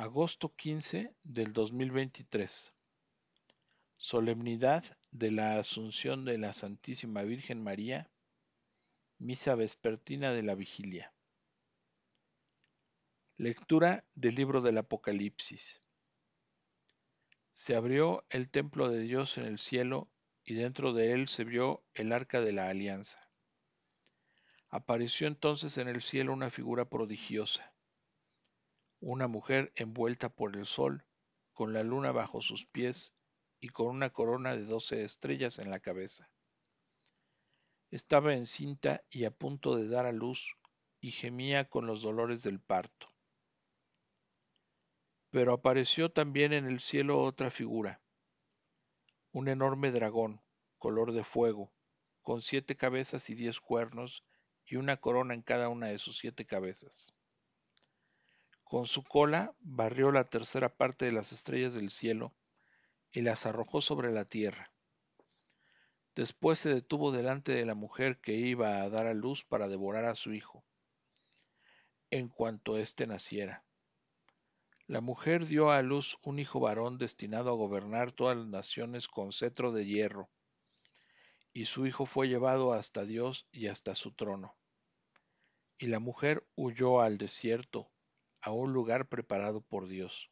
Agosto 15 del 2023. Solemnidad de la Asunción de la Santísima Virgen María. Misa vespertina de la vigilia. Lectura del libro del Apocalipsis. Se abrió el templo de Dios en el cielo y dentro de él se vio el arca de la alianza. Apareció entonces en el cielo una figura prodigiosa una mujer envuelta por el sol, con la luna bajo sus pies y con una corona de doce estrellas en la cabeza. Estaba encinta y a punto de dar a luz y gemía con los dolores del parto. Pero apareció también en el cielo otra figura, un enorme dragón, color de fuego, con siete cabezas y diez cuernos y una corona en cada una de sus siete cabezas. Con su cola barrió la tercera parte de las estrellas del cielo y las arrojó sobre la tierra. Después se detuvo delante de la mujer que iba a dar a luz para devorar a su hijo, en cuanto éste naciera. La mujer dio a luz un hijo varón destinado a gobernar todas las naciones con cetro de hierro, y su hijo fue llevado hasta Dios y hasta su trono. Y la mujer huyó al desierto, a un lugar preparado por Dios.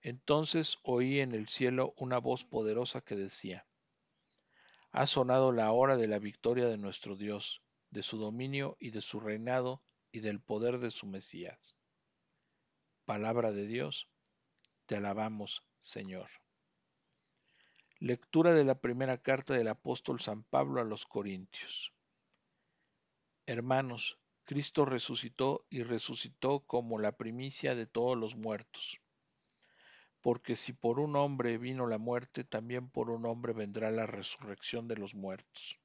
Entonces oí en el cielo una voz poderosa que decía, Ha sonado la hora de la victoria de nuestro Dios, de su dominio y de su reinado y del poder de su Mesías. Palabra de Dios, te alabamos, Señor. Lectura de la primera carta del apóstol San Pablo a los Corintios. Hermanos, Cristo resucitó y resucitó como la primicia de todos los muertos. Porque si por un hombre vino la muerte, también por un hombre vendrá la resurrección de los muertos.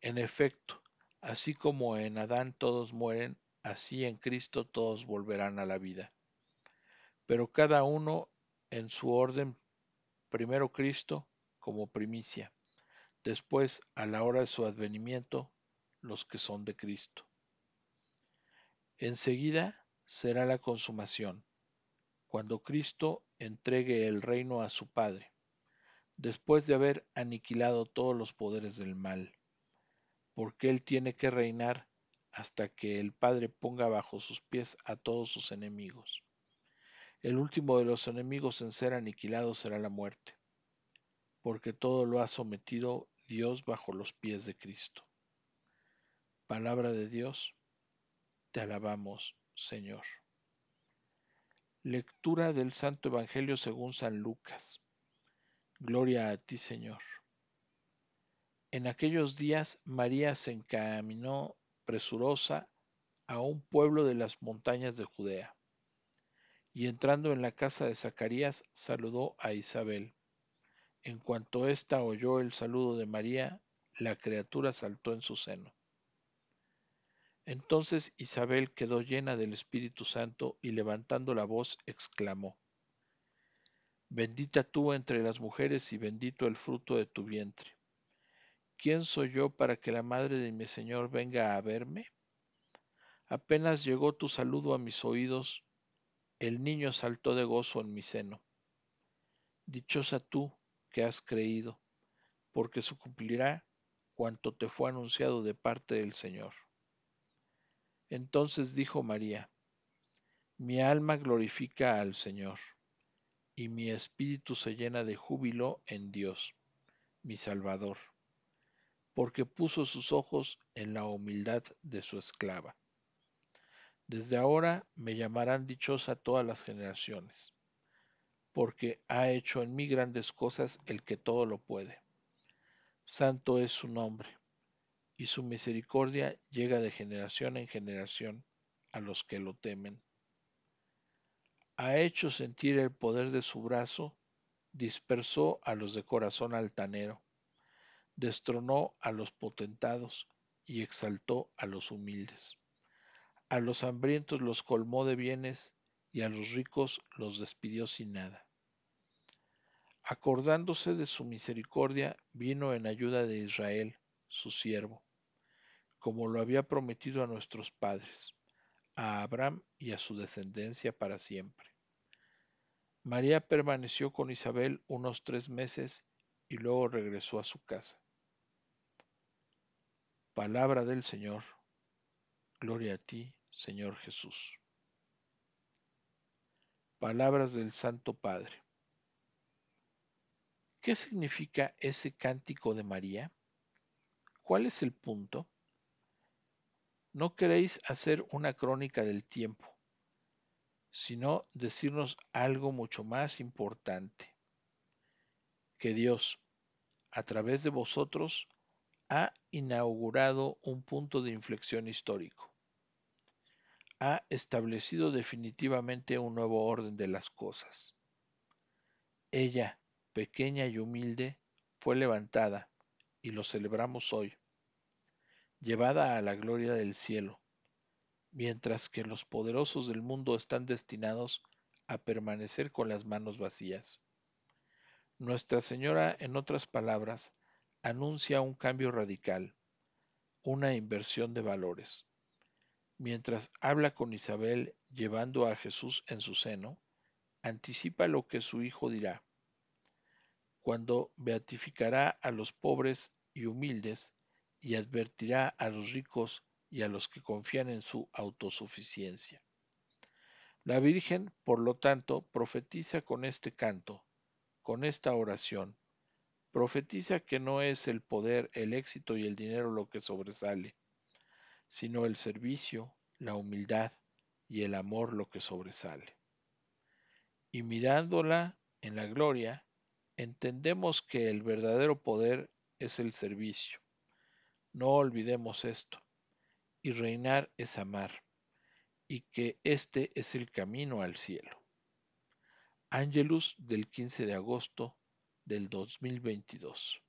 En efecto, así como en Adán todos mueren, así en Cristo todos volverán a la vida. Pero cada uno en su orden, primero Cristo como primicia, después a la hora de su advenimiento los que son de Cristo. Enseguida será la consumación, cuando Cristo entregue el reino a su Padre, después de haber aniquilado todos los poderes del mal, porque Él tiene que reinar hasta que el Padre ponga bajo sus pies a todos sus enemigos. El último de los enemigos en ser aniquilado será la muerte, porque todo lo ha sometido Dios bajo los pies de Cristo. Palabra de Dios, te alabamos, Señor. Lectura del Santo Evangelio según San Lucas. Gloria a ti, Señor. En aquellos días María se encaminó presurosa a un pueblo de las montañas de Judea, y entrando en la casa de Zacarías saludó a Isabel. En cuanto ésta oyó el saludo de María, la criatura saltó en su seno. Entonces Isabel quedó llena del Espíritu Santo y levantando la voz exclamó, Bendita tú entre las mujeres y bendito el fruto de tu vientre. ¿Quién soy yo para que la madre de mi Señor venga a verme? Apenas llegó tu saludo a mis oídos, el niño saltó de gozo en mi seno. Dichosa tú que has creído, porque se cumplirá cuanto te fue anunciado de parte del Señor. Entonces dijo María, Mi alma glorifica al Señor, y mi espíritu se llena de júbilo en Dios, mi Salvador, porque puso sus ojos en la humildad de su esclava. Desde ahora me llamarán dichosa todas las generaciones, porque ha hecho en mí grandes cosas el que todo lo puede. Santo es su nombre y su misericordia llega de generación en generación a los que lo temen. Ha hecho sentir el poder de su brazo, dispersó a los de corazón altanero, destronó a los potentados y exaltó a los humildes. A los hambrientos los colmó de bienes y a los ricos los despidió sin nada. Acordándose de su misericordia, vino en ayuda de Israel, su siervo como lo había prometido a nuestros padres, a Abraham y a su descendencia para siempre. María permaneció con Isabel unos tres meses y luego regresó a su casa. Palabra del Señor. Gloria a ti, Señor Jesús. Palabras del Santo Padre. ¿Qué significa ese cántico de María? ¿Cuál es el punto? No queréis hacer una crónica del tiempo, sino decirnos algo mucho más importante, que Dios, a través de vosotros, ha inaugurado un punto de inflexión histórico. Ha establecido definitivamente un nuevo orden de las cosas. Ella, pequeña y humilde, fue levantada y lo celebramos hoy llevada a la gloria del cielo, mientras que los poderosos del mundo están destinados a permanecer con las manos vacías. Nuestra Señora, en otras palabras, anuncia un cambio radical, una inversión de valores. Mientras habla con Isabel llevando a Jesús en su seno, anticipa lo que su hijo dirá. Cuando beatificará a los pobres y humildes, y advertirá a los ricos y a los que confían en su autosuficiencia. La Virgen, por lo tanto, profetiza con este canto, con esta oración. Profetiza que no es el poder, el éxito y el dinero lo que sobresale, sino el servicio, la humildad y el amor lo que sobresale. Y mirándola en la gloria, entendemos que el verdadero poder es el servicio, no olvidemos esto. Y reinar es amar, y que este es el camino al cielo. Ángelus, del 15 de agosto del 2022.